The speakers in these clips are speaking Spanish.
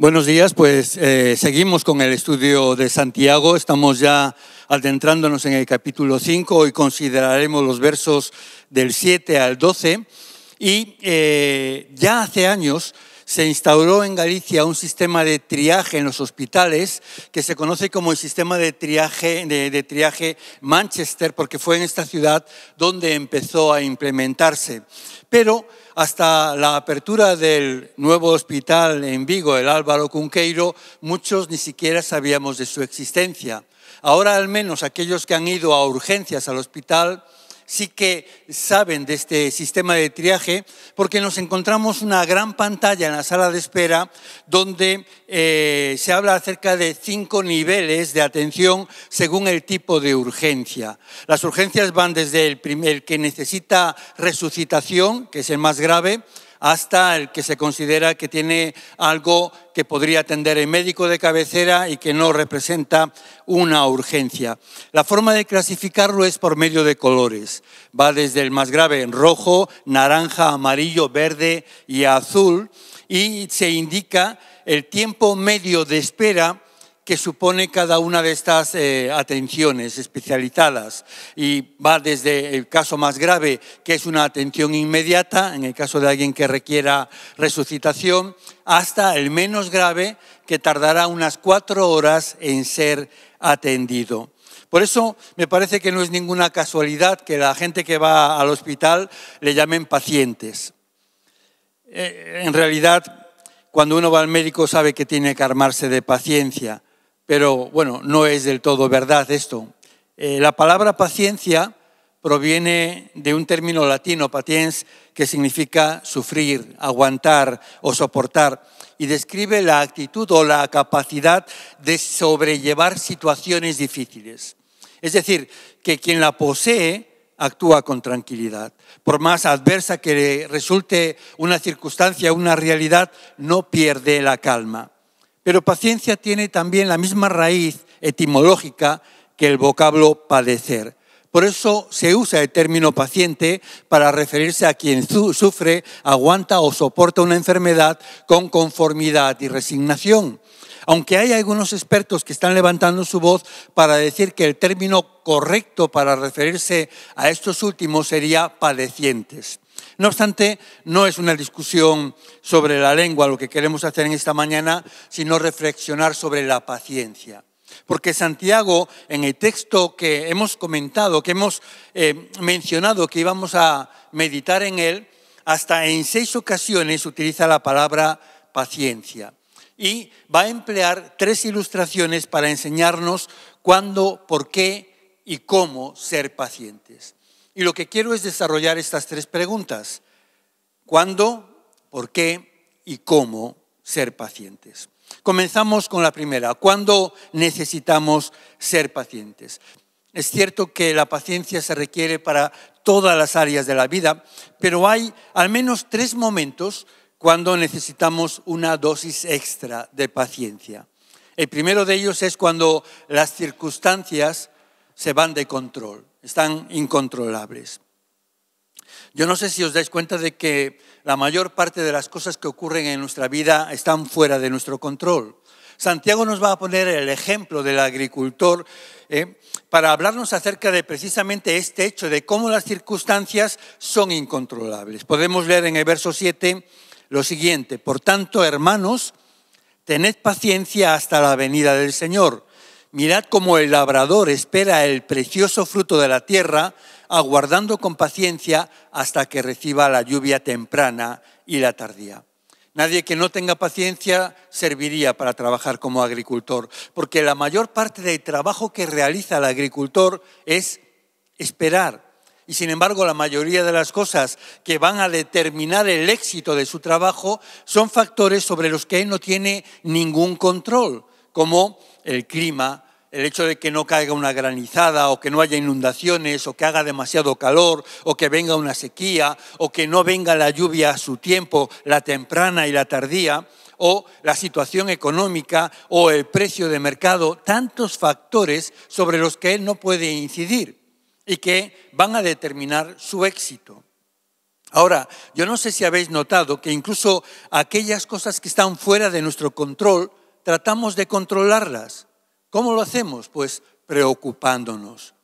Buenos días, pues eh, seguimos con el estudio de Santiago, estamos ya adentrándonos en el capítulo 5 y consideraremos los versos del 7 al 12. Y eh, ya hace años se instauró en Galicia un sistema de triaje en los hospitales que se conoce como el sistema de triaje, triaje Manchester, porque fue en esta ciudad donde empezó a implementarse. Pero hasta la apertura del nuevo hospital en Vigo, el Álvaro Cunqueiro, muchos ni siquiera sabíamos de su existencia. Ahora al menos aquellos que han ido a urgencias al hospital sí que saben de este sistema de triaje, porque nos encontramos una gran pantalla en la sala de espera donde eh, se habla acerca de cinco niveles de atención según el tipo de urgencia. Las urgencias van desde el, primer, el que necesita resucitación, que es el más grave, hasta el que se considera que tiene algo que podría atender el médico de cabecera y que no representa una urgencia. La forma de clasificarlo es por medio de colores. Va desde el más grave en rojo, naranja, amarillo, verde y azul y se indica el tiempo medio de espera que supone cada una de estas eh, atenciones especializadas y va desde el caso más grave, que es una atención inmediata, en el caso de alguien que requiera resucitación, hasta el menos grave, que tardará unas cuatro horas en ser atendido. Por eso me parece que no es ninguna casualidad que la gente que va al hospital le llamen pacientes. Eh, en realidad, cuando uno va al médico sabe que tiene que armarse de paciencia pero bueno, no es del todo verdad esto. Eh, la palabra paciencia proviene de un término latino, patiens, que significa sufrir, aguantar o soportar, y describe la actitud o la capacidad de sobrellevar situaciones difíciles. Es decir, que quien la posee actúa con tranquilidad. Por más adversa que resulte una circunstancia, una realidad, no pierde la calma. Pero paciencia tiene también la misma raíz etimológica que el vocablo padecer. Por eso se usa el término paciente para referirse a quien sufre, aguanta o soporta una enfermedad con conformidad y resignación. Aunque hay algunos expertos que están levantando su voz para decir que el término correcto para referirse a estos últimos sería padecientes. No obstante, no es una discusión sobre la lengua lo que queremos hacer en esta mañana, sino reflexionar sobre la paciencia. Porque Santiago, en el texto que hemos comentado, que hemos eh, mencionado que íbamos a meditar en él, hasta en seis ocasiones utiliza la palabra paciencia y va a emplear tres ilustraciones para enseñarnos cuándo, por qué y cómo ser pacientes. Y lo que quiero es desarrollar estas tres preguntas. ¿Cuándo, por qué y cómo ser pacientes? Comenzamos con la primera. ¿Cuándo necesitamos ser pacientes? Es cierto que la paciencia se requiere para todas las áreas de la vida, pero hay al menos tres momentos cuando necesitamos una dosis extra de paciencia. El primero de ellos es cuando las circunstancias se van de control están incontrolables. Yo no sé si os dais cuenta de que la mayor parte de las cosas que ocurren en nuestra vida están fuera de nuestro control. Santiago nos va a poner el ejemplo del agricultor eh, para hablarnos acerca de precisamente este hecho, de cómo las circunstancias son incontrolables. Podemos leer en el verso 7 lo siguiente, por tanto, hermanos, tened paciencia hasta la venida del Señor. Mirad cómo el labrador espera el precioso fruto de la tierra, aguardando con paciencia hasta que reciba la lluvia temprana y la tardía. Nadie que no tenga paciencia serviría para trabajar como agricultor, porque la mayor parte del trabajo que realiza el agricultor es esperar. Y sin embargo, la mayoría de las cosas que van a determinar el éxito de su trabajo son factores sobre los que él no tiene ningún control como el clima, el hecho de que no caiga una granizada o que no haya inundaciones o que haga demasiado calor o que venga una sequía o que no venga la lluvia a su tiempo, la temprana y la tardía o la situación económica o el precio de mercado, tantos factores sobre los que él no puede incidir y que van a determinar su éxito. Ahora, yo no sé si habéis notado que incluso aquellas cosas que están fuera de nuestro control, tratamos de controlarlas. ¿Cómo lo hacemos? Pues preocupándonos.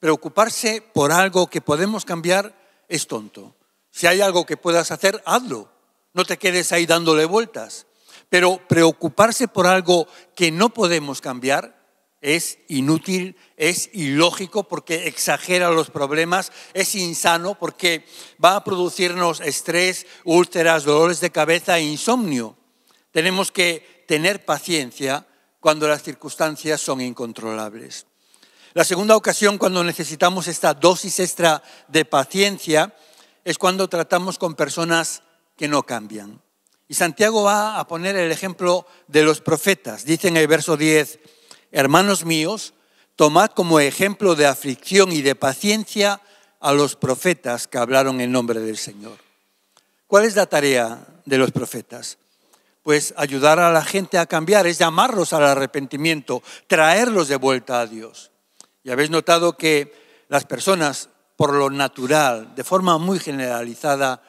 Preocuparse por algo que podemos cambiar es tonto. Si hay algo que puedas hacer, hazlo. No te quedes ahí dándole vueltas. Pero preocuparse por algo que no podemos cambiar es inútil, es ilógico porque exagera los problemas, es insano porque va a producirnos estrés, úlceras, dolores de cabeza e insomnio. Tenemos que tener paciencia cuando las circunstancias son incontrolables. La segunda ocasión cuando necesitamos esta dosis extra de paciencia es cuando tratamos con personas que no cambian. Y Santiago va a poner el ejemplo de los profetas. Dice en el verso 10, hermanos míos, tomad como ejemplo de aflicción y de paciencia a los profetas que hablaron en nombre del Señor. ¿Cuál es la tarea de los profetas? pues ayudar a la gente a cambiar, es llamarlos al arrepentimiento, traerlos de vuelta a Dios. Y habéis notado que las personas, por lo natural, de forma muy generalizada,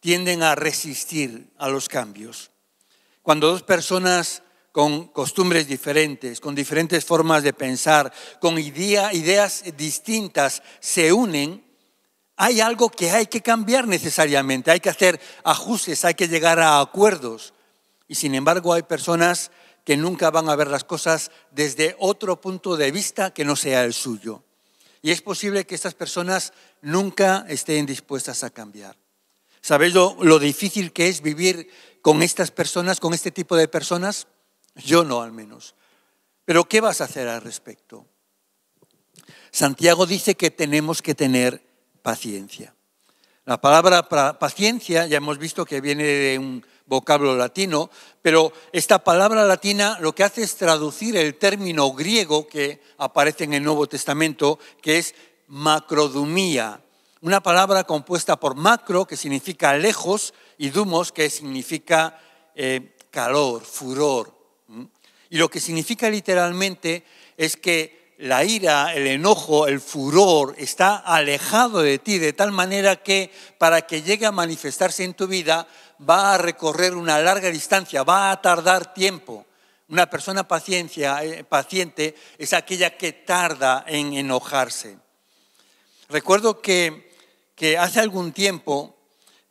tienden a resistir a los cambios. Cuando dos personas con costumbres diferentes, con diferentes formas de pensar, con ideas distintas, se unen, hay algo que hay que cambiar necesariamente, hay que hacer ajustes, hay que llegar a acuerdos. Y sin embargo hay personas que nunca van a ver las cosas desde otro punto de vista que no sea el suyo. Y es posible que estas personas nunca estén dispuestas a cambiar. ¿Sabéis lo, difícil que es vivir con estas personas, con este tipo de personas? Yo no, al menos. Pero ¿qué vas a hacer al respecto? Santiago dice que tenemos que tener paciencia. La palabra paciencia ya hemos visto que viene de un vocablo latino, pero esta palabra latina lo que hace es traducir el término griego que aparece en el Nuevo Testamento, que es macrodumía, una palabra compuesta por macro, que significa lejos, y dumos, que significa eh, calor, furor. Y lo que significa literalmente es que la ira, el enojo, el furor está alejado de ti de tal manera que para que llegue a manifestarse en tu vida va a recorrer una larga distancia, va a tardar tiempo. Una persona eh, paciente es aquella que tarda en enojarse. Recuerdo que, hace algún tiempo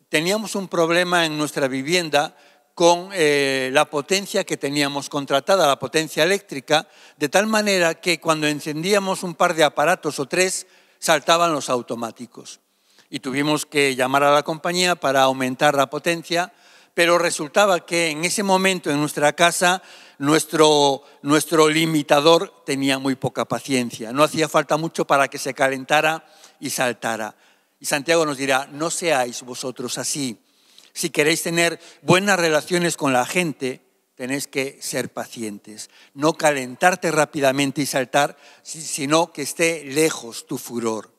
teníamos un problema en nuestra vivienda con eh, la potencia que teníamos contratada, la potencia eléctrica, de tal manera que cuando encendíamos un par de aparatos o tres, saltaban los automáticos y tuvimos que llamar a la compañía para aumentar la potencia, pero resultaba que en ese momento en nuestra casa nuestro, nuestro limitador tenía muy poca paciencia, no hacía falta mucho para que se calentara y saltara. Y Santiago nos dirá, no seáis vosotros así. Si queréis tener buenas relaciones con la gente, tenéis que ser pacientes, no calentarte rápidamente y saltar, sino que esté lejos tu furor.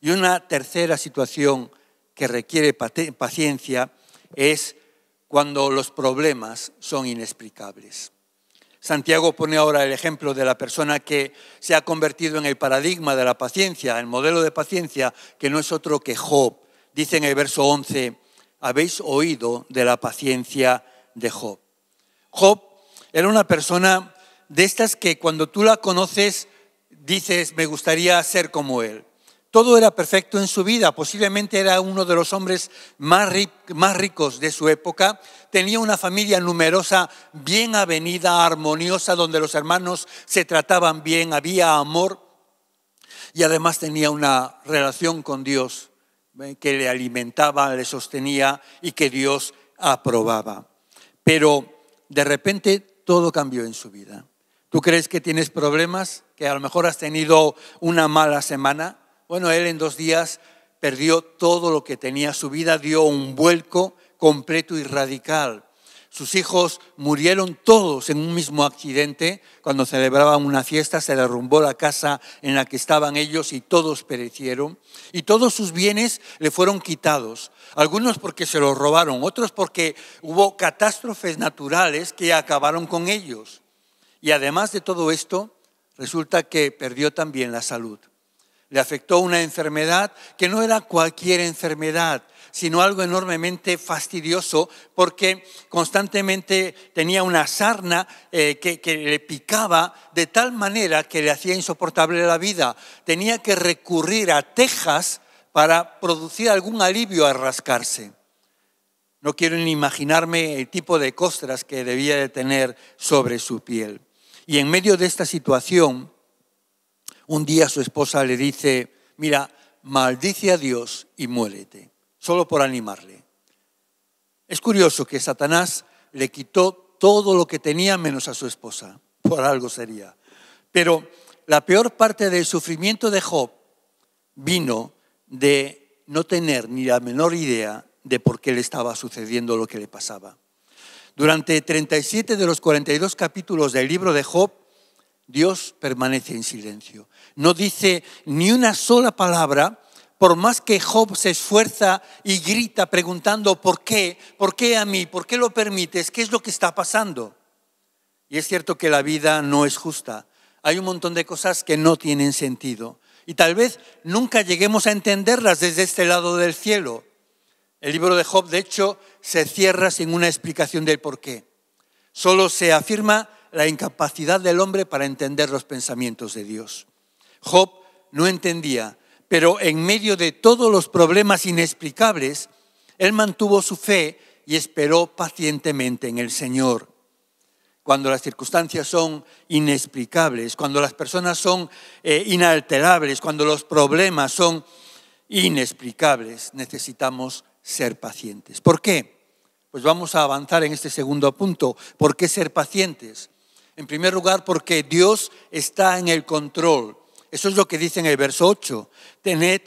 Y una tercera situación que requiere paciencia es cuando los problemas son inexplicables. Santiago pone ahora el ejemplo de la persona que se ha convertido en el paradigma de la paciencia, el modelo de paciencia, que no es otro que Job. Dice en el verso 11, habéis oído de la paciencia de Job. Job era una persona de estas que cuando tú la conoces dices, me gustaría ser como él. Todo era perfecto en su vida, posiblemente era uno de los hombres más, ricos de su época, tenía una familia numerosa, bien avenida, armoniosa, donde los hermanos se trataban bien, había amor y además tenía una relación con Dios eh, que le alimentaba, le sostenía y que Dios aprobaba. Pero de repente todo cambió en su vida. ¿Tú crees que tienes problemas? ¿Que a lo mejor has tenido una mala semana? Bueno, él en dos días perdió todo lo que tenía. Su vida dio un vuelco completo y radical. Sus hijos murieron todos en un mismo accidente. Cuando celebraban una fiesta se derrumbó la casa en la que estaban ellos y todos perecieron. Y todos sus bienes le fueron quitados. Algunos porque se los robaron, otros porque hubo catástrofes naturales que acabaron con ellos. Y además de todo esto, resulta que perdió también la salud. Le afectó una enfermedad que no era cualquier enfermedad, sino algo enormemente fastidioso porque constantemente tenía una sarna eh, que, le picaba de tal manera que le hacía insoportable la vida. Tenía que recurrir a tejas para producir algún alivio al rascarse. No quiero ni imaginarme el tipo de costras que debía de tener sobre su piel. Y en medio de esta situación, un día su esposa le dice, mira, maldice a Dios y muérete, solo por animarle. Es curioso que Satanás le quitó todo lo que tenía menos a su esposa, por algo sería. Pero la peor parte del sufrimiento de Job vino de no tener ni la menor idea de por qué le estaba sucediendo lo que le pasaba. Durante 37 de los 42 capítulos del libro de Job, Dios permanece en silencio. No dice ni una sola palabra, por más que Job se esfuerza y grita preguntando por qué, por qué a mí, por qué lo permites, qué es lo que está pasando. Y es cierto que la vida no es justa. Hay un montón de cosas que no tienen sentido. Y tal vez nunca lleguemos a entenderlas desde este lado del cielo. El libro de Job, de hecho, se cierra sin una explicación del por qué. Solo se afirma la incapacidad del hombre para entender los pensamientos de Dios. Job no entendía, pero en medio de todos los problemas inexplicables, él mantuvo su fe y esperó pacientemente en el Señor. Cuando las circunstancias son inexplicables, cuando las personas son eh, inalterables, cuando los problemas son inexplicables, necesitamos ser pacientes. ¿Por qué? Pues vamos a avanzar en este segundo punto. ¿Por qué ser pacientes? En primer lugar, porque Dios está en el control. Eso es lo que dice en el verso 8. Tened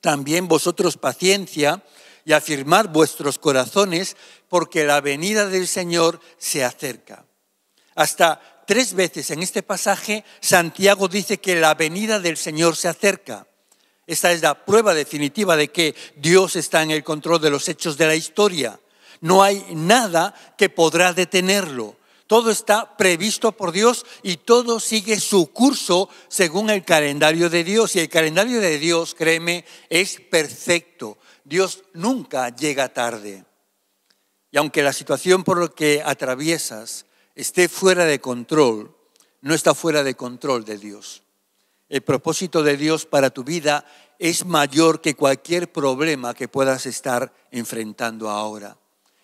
también vosotros paciencia y afirmad vuestros corazones, porque la venida del Señor se acerca. Hasta tres veces en este pasaje Santiago dice que la venida del Señor se acerca. Esta es la prueba definitiva de que Dios está en el control de los hechos de la historia. No hay nada que podrá detenerlo. Todo está previsto por Dios y todo sigue su curso según el calendario de Dios. Y el calendario de Dios, créeme, es perfecto. Dios nunca llega tarde. Y aunque la situación por la que atraviesas esté fuera de control, no está fuera de control de Dios. El propósito de Dios para tu vida es mayor que cualquier problema que puedas estar enfrentando ahora.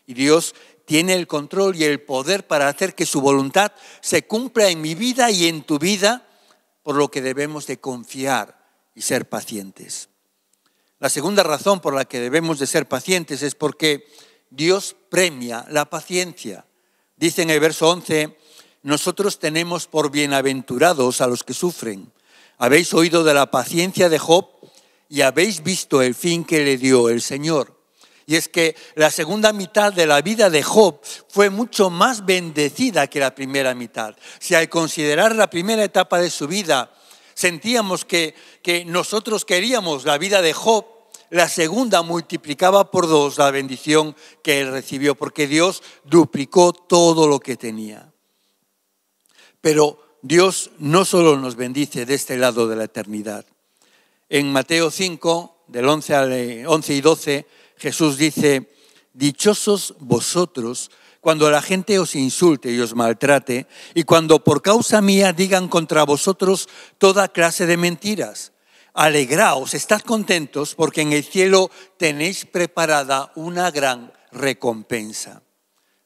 Y Dios tiene el control y el poder para hacer que su voluntad se cumpla en mi vida y en tu vida, por lo que debemos de confiar y ser pacientes. La segunda razón por la que debemos de ser pacientes es porque Dios premia la paciencia. Dice en el verso 11, nosotros tenemos por bienaventurados a los que sufren. Habéis oído de la paciencia de Job y habéis visto el fin que le dio el Señor y es que la segunda mitad de la vida de Job fue mucho más bendecida que la primera mitad. Si al considerar la primera etapa de su vida sentíamos que, que nosotros queríamos la vida de Job, la segunda multiplicaba por dos la bendición que él recibió, porque Dios duplicó todo lo que tenía. Pero Dios no solo nos bendice de este lado de la eternidad. En Mateo 5, del 11, al 11 y 12, Jesús dice, dichosos vosotros cuando la gente os insulte y os maltrate, y cuando por causa mía digan contra vosotros toda clase de mentiras. Alegraos, estad contentos, porque en el cielo tenéis preparada una gran recompensa.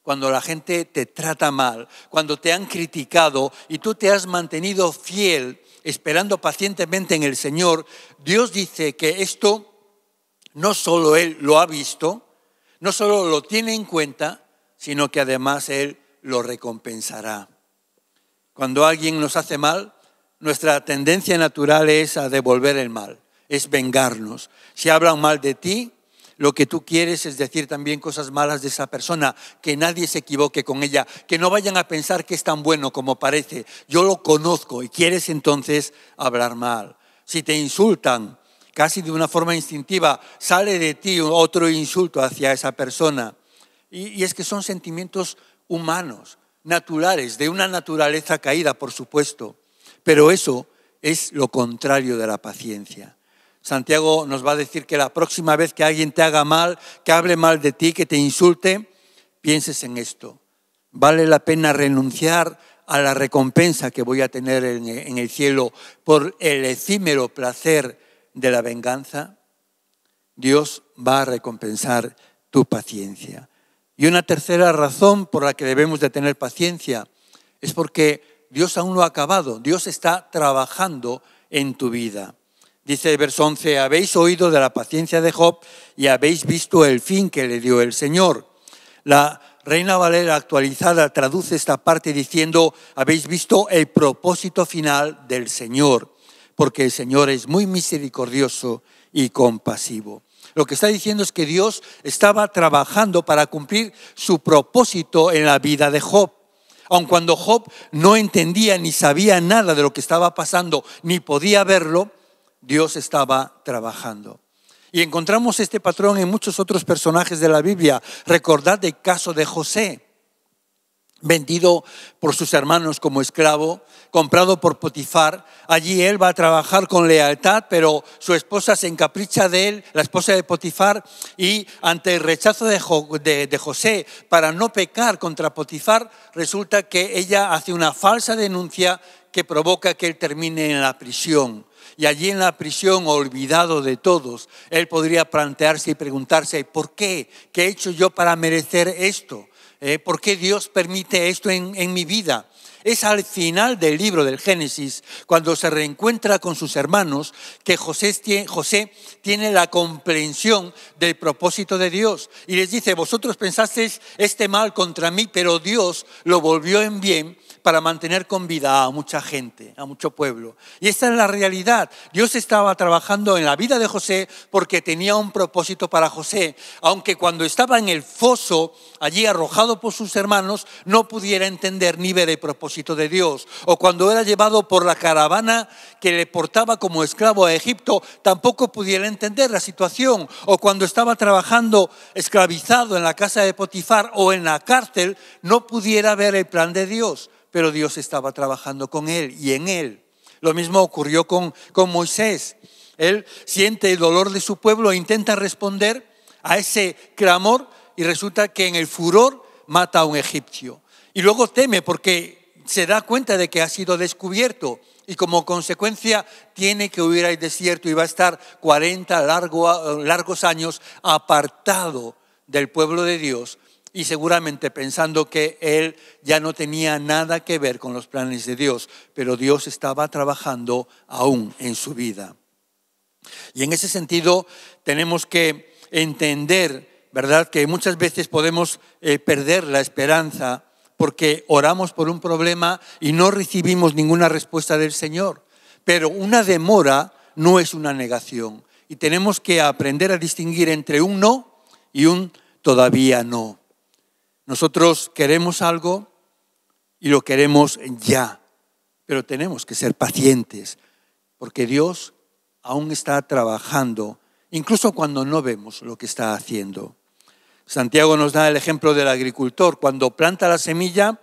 Cuando la gente te trata mal, cuando te han criticado y tú te has mantenido fiel, esperando pacientemente en el Señor, Dios dice que esto no solo él lo ha visto, no solo lo tiene en cuenta, sino que además él lo recompensará. Cuando alguien nos hace mal, nuestra tendencia natural es a devolver el mal, es vengarnos. Si hablan mal de ti, lo que tú quieres es decir también cosas malas de esa persona, que nadie se equivoque con ella, que no vayan a pensar que es tan bueno como parece. Yo lo conozco y quieres entonces hablar mal. Si te insultan, casi de una forma instintiva, sale de ti otro insulto hacia esa persona. Y, es que son sentimientos humanos, naturales, de una naturaleza caída, por supuesto. Pero eso es lo contrario de la paciencia. Santiago nos va a decir que la próxima vez que alguien te haga mal, que hable mal de ti, que te insulte, pienses en esto. ¿Vale la pena renunciar a la recompensa que voy a tener en el cielo por el efímero placer de la venganza, Dios va a recompensar tu paciencia. Y una tercera razón por la que debemos de tener paciencia es porque Dios aún no ha acabado, Dios está trabajando en tu vida. Dice el verso 11, habéis oído de la paciencia de Job y habéis visto el fin que le dio el Señor. La Reina Valera actualizada traduce esta parte diciendo, habéis visto el propósito final del Señor porque el Señor es muy misericordioso y compasivo. Lo que está diciendo es que Dios estaba trabajando para cumplir su propósito en la vida de Job. Aun cuando Job no entendía ni sabía nada de lo que estaba pasando, ni podía verlo, Dios estaba trabajando. Y encontramos este patrón en muchos otros personajes de la Biblia. Recordad el caso de José vendido por sus hermanos como esclavo, comprado por Potifar. Allí él va a trabajar con lealtad, pero su esposa se encapricha de él, la esposa de Potifar, y ante el rechazo de, José para no pecar contra Potifar, resulta que ella hace una falsa denuncia que provoca que él termine en la prisión y allí en la prisión, olvidado de todos, él podría plantearse y preguntarse, ¿por qué? ¿Qué he hecho yo para merecer esto? Eh, por qué Dios permite esto en mi vida. Es al final del libro del Génesis, cuando se reencuentra con sus hermanos, que José, tiene la comprensión del propósito de Dios. Y les dice, vosotros pensasteis este mal contra mí, pero Dios lo volvió en bien para mantener con vida a mucha gente, a mucho pueblo. Y esta es la realidad. Dios estaba trabajando en la vida de José porque tenía un propósito para José, aunque cuando estaba en el foso, allí arrojado por sus hermanos, no pudiera entender ni ver el propósito de Dios. O cuando era llevado por la caravana que le portaba como esclavo a Egipto, tampoco pudiera entender la situación. O cuando estaba trabajando esclavizado en la casa de Potifar o en la cárcel, no pudiera ver el plan de Dios. Pero Dios estaba trabajando con él y en él. Lo mismo ocurrió con, con Moisés. Él siente el dolor de su pueblo e intenta responder a ese clamor y resulta que en el furor mata a un egipcio. Y luego teme porque se da cuenta de que ha sido descubierto y como consecuencia tiene que huir al desierto y va a estar 40 largos años apartado del pueblo de Dios y seguramente pensando que él ya no tenía nada que ver con los planes de Dios, pero Dios estaba trabajando aún en su vida. Y en ese sentido tenemos que entender, ¿verdad?, que muchas veces podemos eh, perder la esperanza porque oramos por un problema y no recibimos ninguna respuesta del Señor. Pero una demora no es una negación. Y tenemos que aprender a distinguir entre un no y un todavía no. Nosotros queremos algo y lo queremos ya, pero tenemos que ser pacientes, porque Dios aún está trabajando, incluso cuando no vemos lo que está haciendo. Santiago nos da el ejemplo del agricultor. Cuando planta la semilla,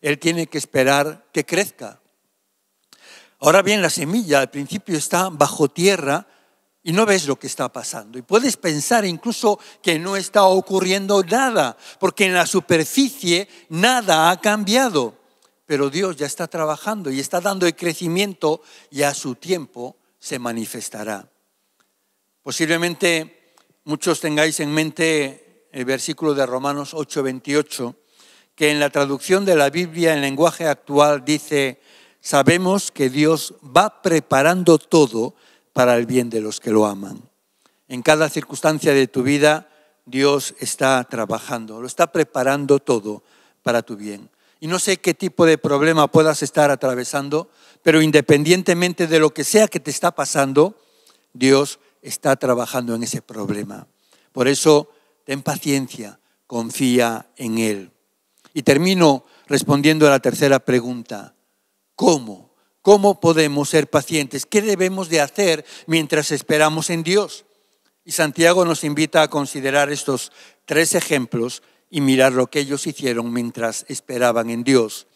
él tiene que esperar que crezca. Ahora bien, la semilla al principio está bajo tierra y no ves lo que está pasando. Y puedes pensar incluso que no está ocurriendo nada, porque en la superficie nada ha cambiado. Pero Dios ya está trabajando y está dando el crecimiento y a su tiempo se manifestará. Posiblemente muchos tengáis en mente el versículo de Romanos 8:28, que en la traducción de la Biblia en lenguaje actual dice, sabemos que Dios va preparando todo para el bien de los que lo aman. En cada circunstancia de tu vida, Dios está trabajando, lo está preparando todo para tu bien. Y no sé qué tipo de problema puedas estar atravesando, pero independientemente de lo que sea que te está pasando, Dios está trabajando en ese problema. Por eso ten paciencia, confía en Él. Y termino respondiendo a la tercera pregunta. ¿Cómo? ¿Cómo podemos ser pacientes? ¿Qué debemos de hacer mientras esperamos en Dios? Y Santiago nos invita a considerar estos tres ejemplos y mirar lo que ellos hicieron mientras esperaban en Dios.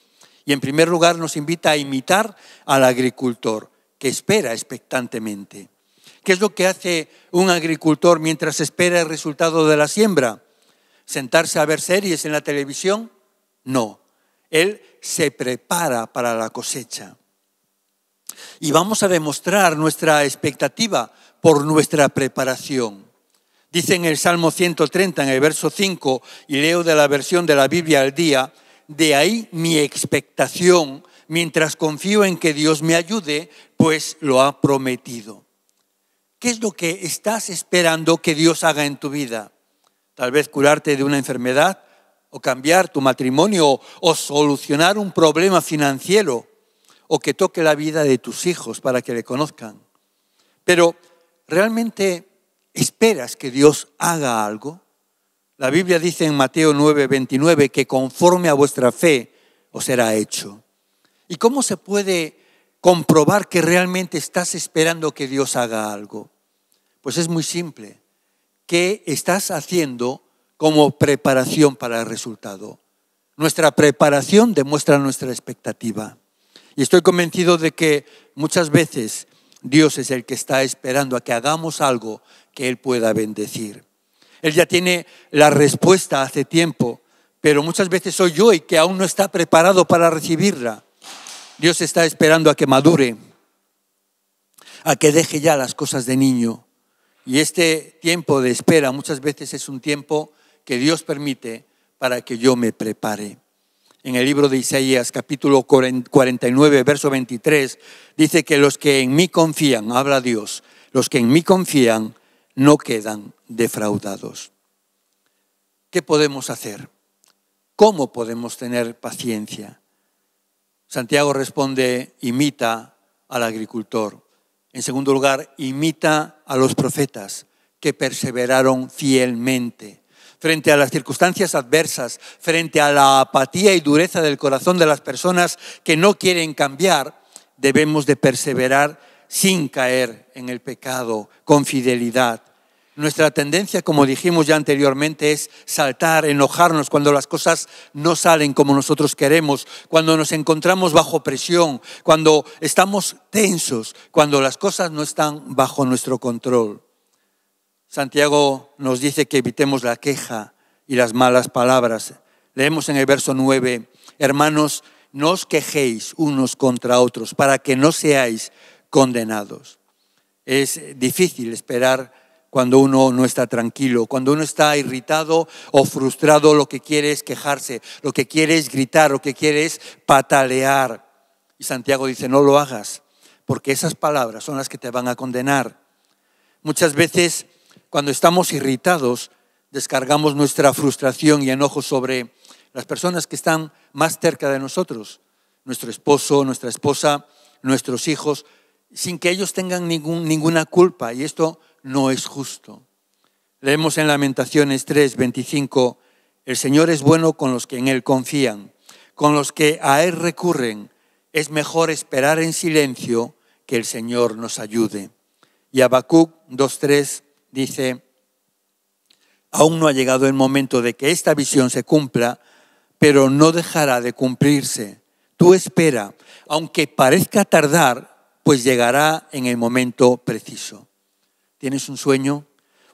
Y en primer lugar nos invita a imitar al agricultor que espera expectantemente. ¿Qué es lo que hace un agricultor mientras espera el resultado de la siembra? ¿Sentarse a ver series en la televisión? No. Él se prepara para la cosecha. Y vamos a demostrar nuestra expectativa por nuestra preparación. Dice en el Salmo 130, en el verso 5, y leo de la versión de la Biblia al día, de ahí mi expectación, mientras confío en que Dios me ayude, pues lo ha prometido. ¿Qué es lo que estás esperando que Dios haga en tu vida? Tal vez curarte de una enfermedad o cambiar tu matrimonio o, solucionar un problema financiero o que toque la vida de tus hijos para que le conozcan. Pero ¿realmente esperas que Dios haga algo? La Biblia dice en Mateo 9, 29 que conforme a vuestra fe os será hecho. ¿Y cómo se puede comprobar que realmente estás esperando que Dios haga algo? Pues es muy simple. ¿Qué estás haciendo como preparación para el resultado? Nuestra preparación demuestra nuestra expectativa. Y estoy convencido de que muchas veces Dios es el que está esperando a que hagamos algo que Él pueda bendecir. Él ya tiene la respuesta hace tiempo, pero muchas veces soy yo y que aún no está preparado para recibirla. Dios está esperando a que madure, a que deje ya las cosas de niño y este tiempo de espera muchas veces es un tiempo que Dios permite para que yo me prepare. En el libro de Isaías, capítulo 49, verso 23, dice que los que en mí confían, habla Dios, los que en mí confían no quedan defraudados. ¿Qué podemos hacer? ¿Cómo podemos tener paciencia? Santiago responde, imita al agricultor. En segundo lugar, imita a los profetas que perseveraron fielmente. Frente a las circunstancias adversas, frente a la apatía y dureza del corazón de las personas que no quieren cambiar, debemos de perseverar sin caer en el pecado, con fidelidad nuestra tendencia, como dijimos ya anteriormente, es saltar, enojarnos cuando las cosas no salen como nosotros queremos, cuando nos encontramos bajo presión, cuando estamos tensos, cuando las cosas no están bajo nuestro control. Santiago nos dice que evitemos la queja y las malas palabras. Leemos en el verso 9, hermanos, no os quejéis unos contra otros para que no seáis condenados. Es difícil esperar cuando uno no está tranquilo, cuando uno está irritado o frustrado, lo que quiere es quejarse, lo que quiere es gritar, lo que quiere es patalear. Y Santiago dice, no lo hagas, porque esas palabras son las que te van a condenar. Muchas veces cuando estamos irritados, descargamos nuestra frustración y enojo sobre las personas que están más cerca de nosotros, nuestro esposo, nuestra esposa, nuestros hijos, sin que ellos tengan ninguna culpa. Y esto no es justo. Leemos en Lamentaciones 3, 25, el Señor es bueno con los que en Él confían, con los que a Él recurren. Es mejor esperar en silencio que el Señor nos ayude. Y Habacuc 2.3 dice, aún no ha llegado el momento de que esta visión se cumpla, pero no dejará de cumplirse. Tú espera, aunque parezca tardar, pues llegará en el momento preciso tienes un sueño,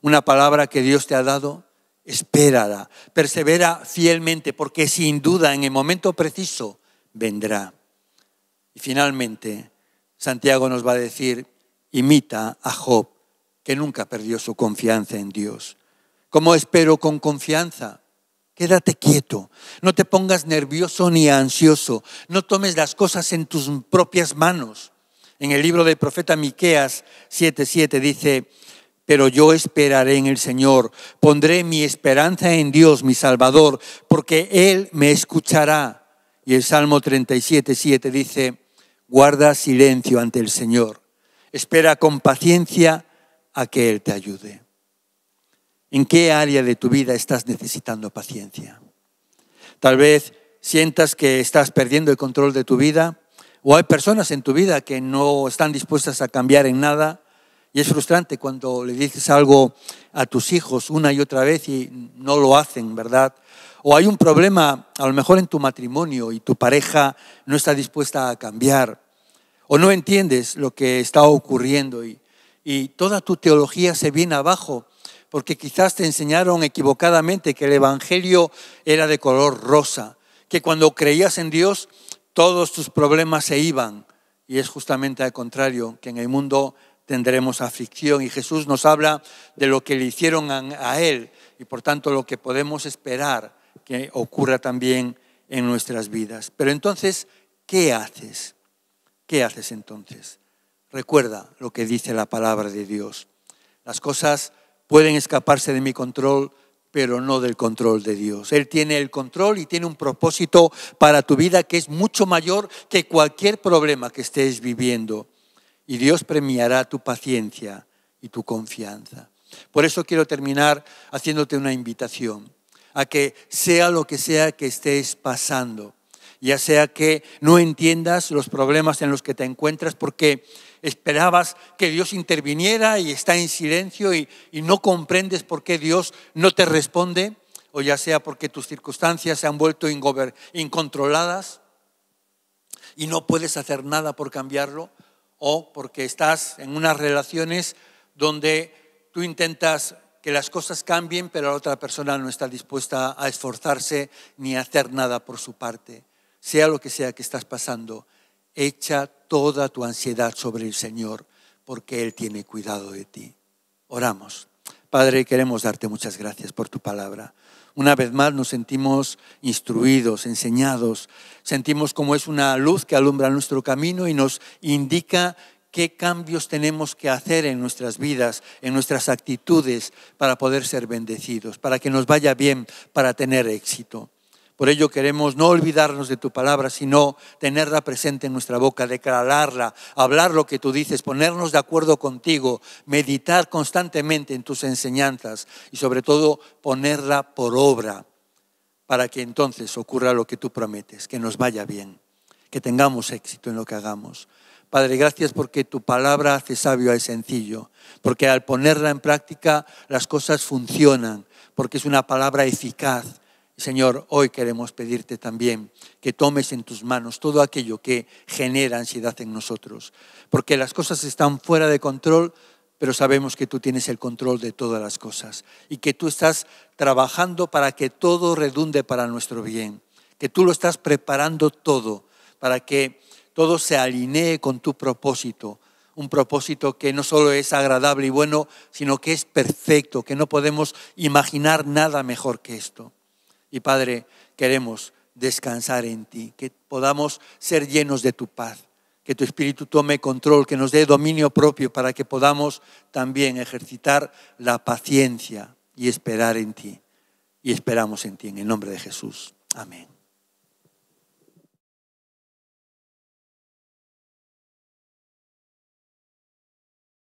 una palabra que Dios te ha dado, espérala, persevera fielmente, porque sin duda en el momento preciso vendrá. Y finalmente, Santiago nos va a decir, imita a Job, que nunca perdió su confianza en Dios. ¿Cómo espero con confianza? Quédate quieto, no te pongas nervioso ni ansioso, no tomes las cosas en tus propias manos. En el libro del profeta Miqueas 7:7 dice, pero yo esperaré en el Señor, pondré mi esperanza en Dios, mi Salvador, porque Él me escuchará. Y el Salmo 37:7 dice, guarda silencio ante el Señor, espera con paciencia a que Él te ayude. ¿En qué área de tu vida estás necesitando paciencia? Tal vez sientas que estás perdiendo el control de tu vida o hay personas en tu vida que no están dispuestas a cambiar en nada. Y es frustrante cuando le dices algo a tus hijos una y otra vez y no lo hacen, ¿verdad? O hay un problema a lo mejor en tu matrimonio y tu pareja no está dispuesta a cambiar. O no entiendes lo que está ocurriendo y, y toda tu teología se viene abajo porque quizás te enseñaron equivocadamente que el Evangelio era de color rosa, que cuando creías en Dios todos tus problemas se iban. Y es justamente al contrario, que en el mundo tendremos aflicción. Y Jesús nos habla de lo que le hicieron a, Él y por tanto lo que podemos esperar que ocurra también en nuestras vidas. Pero entonces, ¿qué haces? ¿Qué haces entonces? Recuerda lo que dice la palabra de Dios. Las cosas pueden escaparse de mi control, pero no del control de Dios. Él tiene el control y tiene un propósito para tu vida que es mucho mayor que cualquier problema que estés viviendo. Y Dios premiará tu paciencia y tu confianza. Por eso quiero terminar haciéndote una invitación a que sea lo que sea que estés pasando, ya sea que no entiendas los problemas en los que te encuentras, porque esperabas que Dios interviniera y está en silencio y, no comprendes por qué Dios no te responde, o ya sea porque tus circunstancias se han vuelto incontroladas y no puedes hacer nada por cambiarlo, o porque estás en unas relaciones donde tú intentas que las cosas cambien, pero la otra persona no está dispuesta a esforzarse ni a hacer nada por su parte, sea lo que sea que estás pasando echa toda tu ansiedad sobre el Señor, porque Él tiene cuidado de ti. Oramos. Padre, queremos darte muchas gracias por tu palabra. Una vez más nos sentimos instruidos, enseñados, sentimos como es una luz que alumbra nuestro camino y nos indica qué cambios tenemos que hacer en nuestras vidas, en nuestras actitudes, para poder ser bendecidos, para que nos vaya bien, para tener éxito. Por ello queremos no olvidarnos de tu palabra, sino tenerla presente en nuestra boca, declararla, hablar lo que tú dices, ponernos de acuerdo contigo, meditar constantemente en tus enseñanzas y sobre todo ponerla por obra para que entonces ocurra lo que tú prometes, que nos vaya bien, que tengamos éxito en lo que hagamos. Padre, gracias porque tu palabra hace sabio al sencillo, porque al ponerla en práctica las cosas funcionan, porque es una palabra eficaz Señor, hoy queremos pedirte también que tomes en tus manos todo aquello que genera ansiedad en nosotros, porque las cosas están fuera de control, pero sabemos que tú tienes el control de todas las cosas y que tú estás trabajando para que todo redunde para nuestro bien, que tú lo estás preparando todo para que todo se alinee con tu propósito, un propósito que no solo es agradable y bueno, sino que es perfecto, que no podemos imaginar nada mejor que esto. Y Padre, queremos descansar en ti, que podamos ser llenos de tu paz, que tu Espíritu tome control, que nos dé dominio propio para que podamos también ejercitar la paciencia y esperar en ti. Y esperamos en ti, en el nombre de Jesús. Amén.